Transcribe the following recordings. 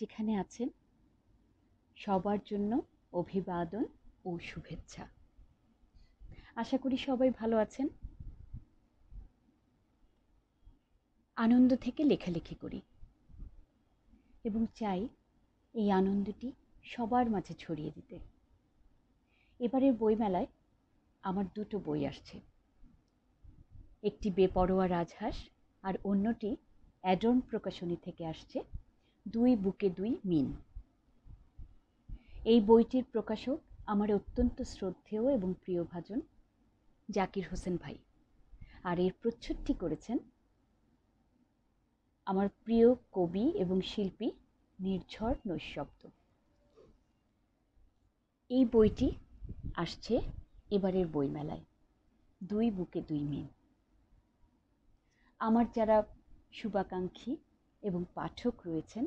যেখানে আছেন সবার জন্য অভিবাদন ও শুভেচ্ছা আশা করি সবাই ভালো আছেন আনন্দ থেকে লেখালেখি করি এবং চাই এই আনন্দটি সবার মাঝে ছড়িয়ে দিতে এবারের বইমেলায় আমার দুটো বই আসছে একটি বেপরোয়া রাজহাঁস আর অন্যটি অ্যাডন প্রকাশনী থেকে আসছে দুই বুকে দুই মিন এই বইটির প্রকাশক আমার অত্যন্ত শ্রদ্ধেয় এবং প্রিয় ভাজন জাকির হোসেন ভাই আর এর প্রচ্ছদটি করেছেন আমার প্রিয় কবি এবং শিল্পী নির্ঝর নৈশব্দ এই বইটি আসছে এবারের বইমেলায় দুই বুকে দুই মিন আমার যারা শুভাকাঙ্ক্ষী এবং পাঠক রয়েছেন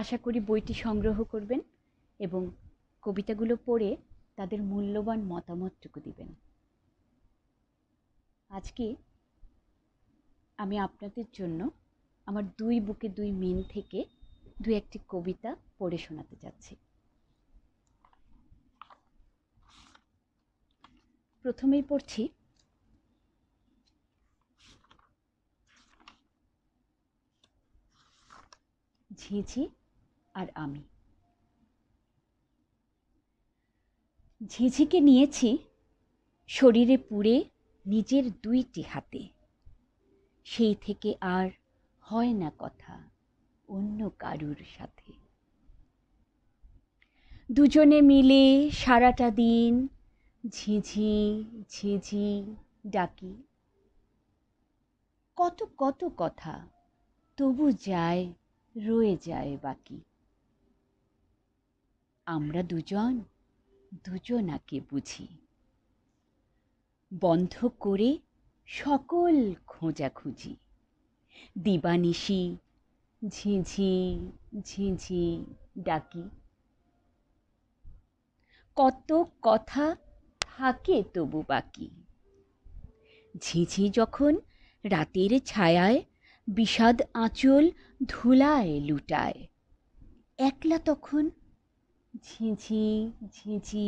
আশা করি বইটি সংগ্রহ করবেন এবং কবিতাগুলো পড়ে তাদের মূল্যবান মতামতটুকু দিবেন আজকে আমি আপনাদের জন্য আমার দুই বুকে দুই মিন থেকে দু একটি কবিতা পড়ে শোনাতে যাচ্ছি প্রথমেই পড়ছি ঝিঝি আর আমি ঝিঝিকে নিয়েছি শরীরে পুড়ে নিজের দুইটি হাতে সেই থেকে আর হয় না কথা অন্য কারুর সাথে দুজনে মিলে সারাটা দিন ঝিঝি ঝিঝি ডাকি কত কত কথা তবু যায় রয়ে যায় বাকি আমরা দুজন দুজনাকে বুঝি বন্ধ করে সকল খোঁজাখুঁজি দিবানিশি ঝিঝি ঝিঝি ডাকি কত কথা থাকে তবু বাকি ঝিঝি যখন রাতের ছায়ায় বিষাদ আঁচল ধুলায় লুটায় একলা তখন ঝিঁঝি ঝিঁঝি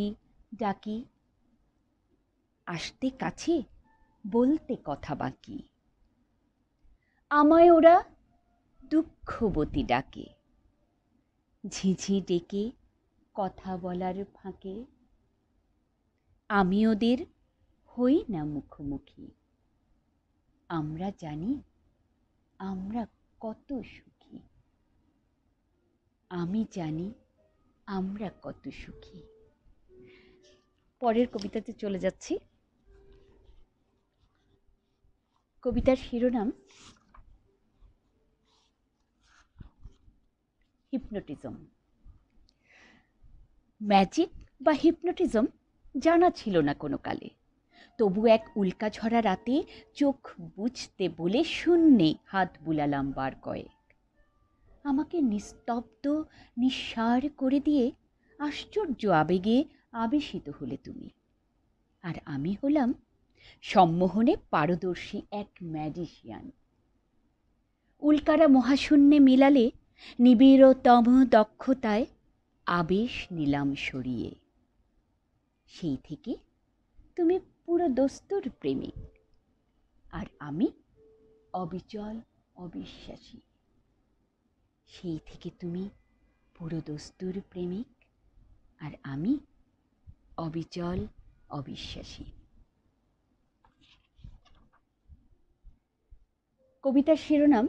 ডাকি আসতে কাছে বলতে কথা বাকি আমায় ওরা দুঃখবতী ডাকে ঝিঝি ডেকে কথা বলার ফাঁকে আমি ওদের হই না মুখোমুখি আমরা জানি আমরা কত সুখী আমি জানি আমরা কত সুখী পরের কবিতাতে চলে যাচ্ছি কবিতার শিরোনাম হিপনোটিজম ম্যাজিক বা হিপনোটিজম জানা ছিল না কোনো কালে তবু এক উল্কা ঝরা রাতে চোখ বুঝতে বলে শূন্যে হাত বুলালাম বার কয়ে আমাকে নিস্তব্ধ নিঃসার করে দিয়ে আশ্চর্য আবেগে আবেশিত হলে তুমি আর আমি হলাম সম্মোহনে পারদর্শী এক ম্যাজিশিয়ান উল্কারা মহাশূন্যে মিলালে নিবিড়তম দক্ষতায় আবেশ নিলাম সরিয়ে সেই থেকে তুমি পুরো দস্তুর প্রেমিক আর আমি অবিচল অবিশ্বাসী সেই থেকে তুমি পুরো দস্তুর প্রেমিক আর আমি অবিচল অবিশ্বাসী কবিতার শিরোনাম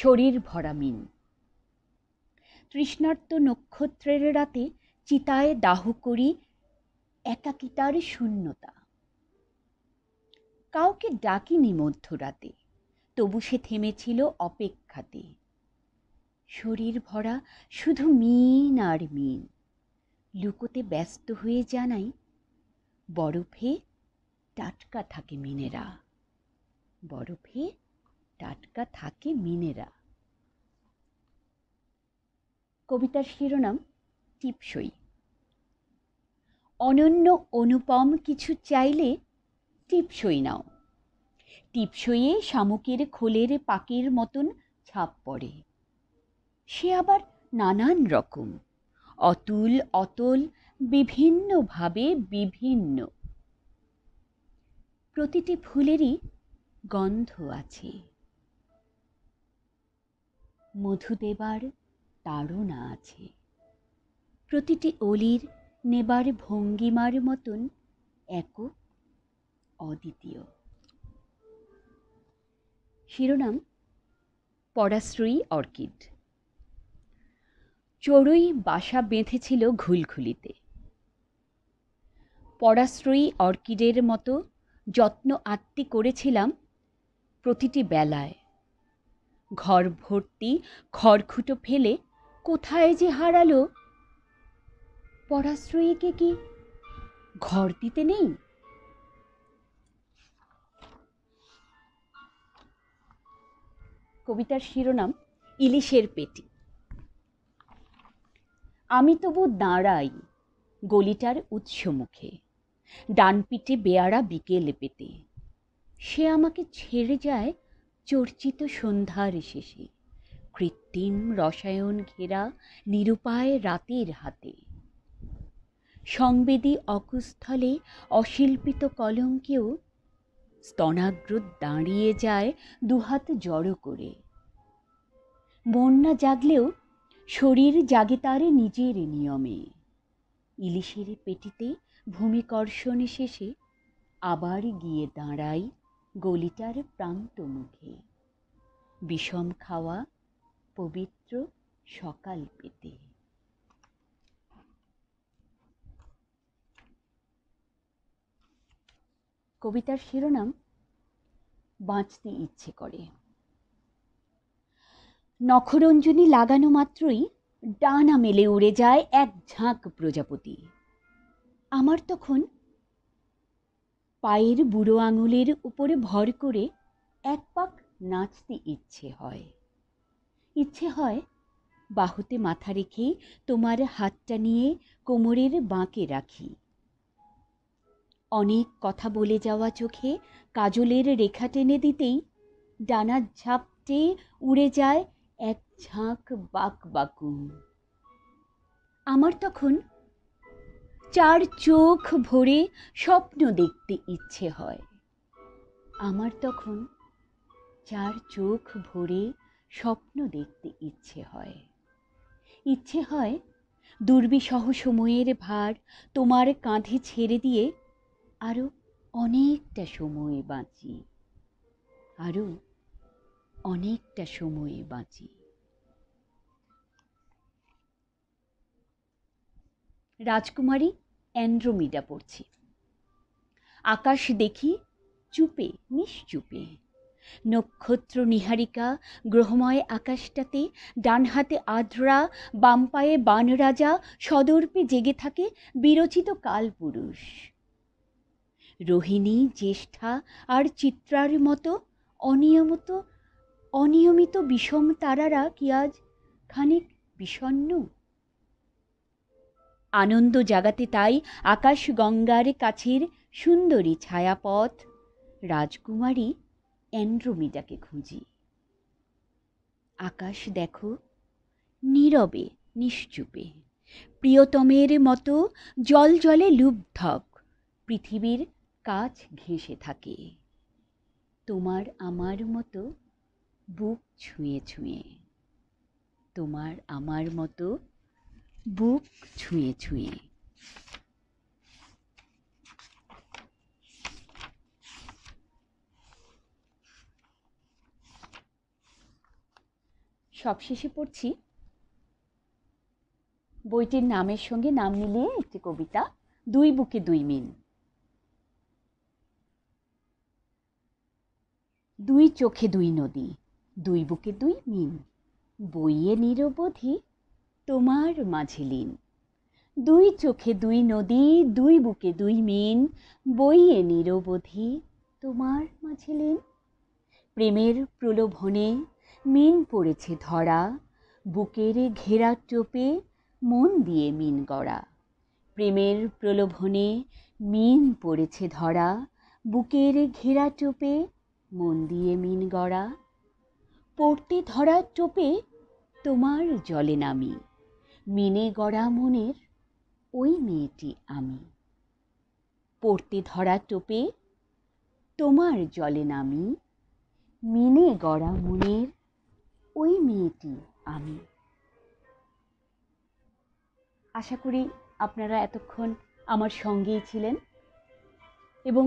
শরীর ভরা মিন তৃষ্ণার্ত নক্ষত্রের রাতে চিতায় দাহ করি একাকিতার শূন্যতা কাউকে ডাকিনি মধ্যরাতে তবু সে থেমেছিল অপেক্ষাতে শরীর ভরা শুধু মিন আর মিন লুকোতে ব্যস্ত হয়ে জানাই বরফে টাটকা থাকে মিনেরা বরফে টাটকা থাকে মিনেরা কবিতার শিরোনাম টিপসই অনন্য অনুপম কিছু চাইলে টিপসই নাও টিপসইয়ে শামুকের খোলের পাকের মতন ছাপ পড়ে সে আবার নানান রকম অতুল অতল বিভিন্নভাবে বিভিন্ন প্রতিটি ফুলেরই গন্ধ আছে মধু দেবার তাড়না আছে প্রতিটি অলির নেবার ভঙ্গিমার মতন একক অদ্বিতীয় শিরোনাম পরাশ্রয়ী অর্কিড চড়ুই বাসা বেঁধেছিল ঘুলঘুলিতে পরাশ্রয়ী অর্কিডের মতো যত্ন আত্মি করেছিলাম প্রতিটি বেলায় ঘর ভর্তি খড়খুটো ফেলে কোথায় যে হারালো পরাশ্রয়ীকে কি ঘর দিতে নেই কবিতার শিরোনাম ইলিশের পেটি আমি তবু দাঁড়াই গলিটার উৎস ডান পিঠে বেয়ারা বিকেল পেতে সে আমাকে ছেড়ে যায় চর্চিত সন্ধ্যার শেষে কৃত্রিম রসায়ন ঘেরা নিরুপায় রাতের হাতে সংবেদী অকুস্থলে অশিল্পিত কলঙ্কেও স্তনাগ্র দাঁড়িয়ে যায় দুহাত জড়ো করে বন্যা জাগলেও শরীর জাগে তারে নিজের নিয়মে ইলিশের পেটিতে ভূমিকর্ষণ শেষে আবার গিয়ে দাঁড়াই গলিটার প্রান্ত মুখে বিষম খাওয়া পবিত্র সকাল পেতে কবিতার শিরোনাম বাঁচতে ইচ্ছে করে নখরঞ্জনী লাগানো মাত্রই ডানা মেলে উড়ে যায় এক ঝাঁক প্রজাপতি আমার তখন পায়ের বুড়ো আঙুলের উপরে ভর করে এক পাক নাচতে ইচ্ছে হয় ইচ্ছে হয় বাহুতে মাথা রেখে তোমার হাতটা নিয়ে কোমরের বাঁকে রাখি অনেক কথা বলে যাওয়া চোখে কাজলের রেখা টেনে দিতেই ডানা ঝাপটে উড়ে যায় এক ঝাঁক বাক বাকুম আমার তখন চার চোখ ভরে স্বপ্ন দেখতে ইচ্ছে হয় আমার তখন চার চোখ ভরে স্বপ্ন দেখতে ইচ্ছে হয় ইচ্ছে হয় দুর্বিসহ সময়ের ভার তোমার কাঁধে ছেড়ে দিয়ে আরও অনেকটা সময় বাঁচি আরও অনেকটা সময় বাঁচি রাজকুমারী অ্যান্ড্রোমিডা পড়ছি আকাশ দেখি চুপে নিশ্চুপে নক্ষত্র নিহারিকা গ্রহময় আকাশটাতে ডান হাতে আদ্রা বাম পায়ে বানরাজা সদর্পে জেগে থাকে বিরচিত কালপুরুষ রোহিণী জ্যেষ্ঠা আর চিত্রার মতো অনিয়মিত অনিয়মিত বিষম তারারা কি আজ খানিক বিষণ্ন আনন্দ জাগাতে তাই আকাশ গঙ্গার কাছের সুন্দরী ছায়াপথ রাজকুমারী অ্যান্ড্রোমিডাকে খুঁজি আকাশ দেখো নীরবে নিশ্চুপে প্রিয়তমের মতো জল জলে লুব্ধক পৃথিবীর কাজ ঘেঁষে থাকে তোমার আমার মতো বুক ছুঁয়ে ছুঁয়ে তোমার আমার মতো বুক ছুঁয়ে ছুঁয়ে সবশেষে পড়ছি বইটির নামের সঙ্গে নাম মিলিয়ে একটি কবিতা দুই বুকে দুই মিন দুই চোখে দুই নদী দুই বুকে দুই মিন বইয়ে নিরবধি তোমার মাঝে দুই চোখে দুই নদী দুই বুকে দুই মিন বইয়ে নিরবধি তোমার মাঝে প্রেমের প্রলোভনে মিন পড়েছে ধরা বুকের ঘেরা টোপে মন দিয়ে মিন গড়া প্রেমের প্রলোভনে মিন পড়েছে ধরা বুকের ঘেরা টোপে মন দিয়ে মিন গড়া পড়তে ধরা টোপে তোমার জলে নামি মিনে গড়া মনের ওই মেয়েটি আমি পড়তে ধরা টোপে তোমার জলে নামি মিনে গড়া মনের ওই মেয়েটি আমি আশা করি আপনারা এতক্ষণ আমার সঙ্গেই ছিলেন এবং